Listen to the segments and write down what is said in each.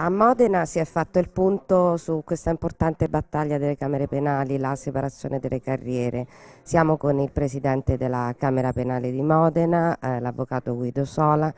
A Modena si è fatto il punto su questa importante battaglia delle Camere penali, la separazione delle carriere. Siamo con il Presidente della Camera Penale di Modena, eh, l'Avvocato Guido Sola,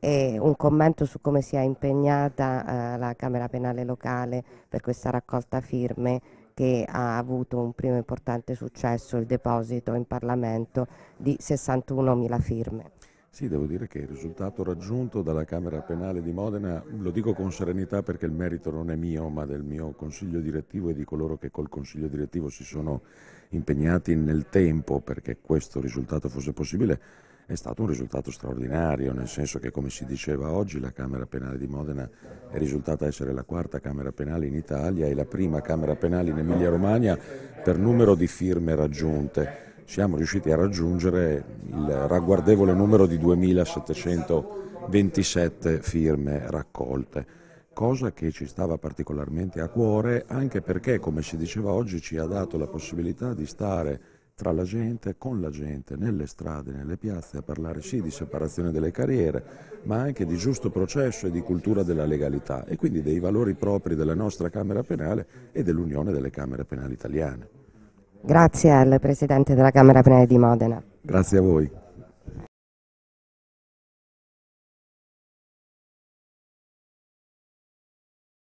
e un commento su come si è impegnata eh, la Camera Penale locale per questa raccolta firme che ha avuto un primo importante successo, il deposito in Parlamento di 61.000 firme. Sì, devo dire che il risultato raggiunto dalla Camera Penale di Modena, lo dico con serenità perché il merito non è mio, ma del mio consiglio direttivo e di coloro che col consiglio direttivo si sono impegnati nel tempo perché questo risultato fosse possibile, è stato un risultato straordinario, nel senso che come si diceva oggi la Camera Penale di Modena è risultata essere la quarta Camera Penale in Italia e la prima Camera Penale in Emilia Romagna per numero di firme raggiunte siamo riusciti a raggiungere il ragguardevole numero di 2727 firme raccolte, cosa che ci stava particolarmente a cuore anche perché, come si diceva oggi, ci ha dato la possibilità di stare tra la gente, con la gente, nelle strade, nelle piazze, a parlare sì di separazione delle carriere, ma anche di giusto processo e di cultura della legalità e quindi dei valori propri della nostra Camera Penale e dell'Unione delle Camere Penali Italiane. Grazie al Presidente della Camera Penale di Modena. Grazie a voi.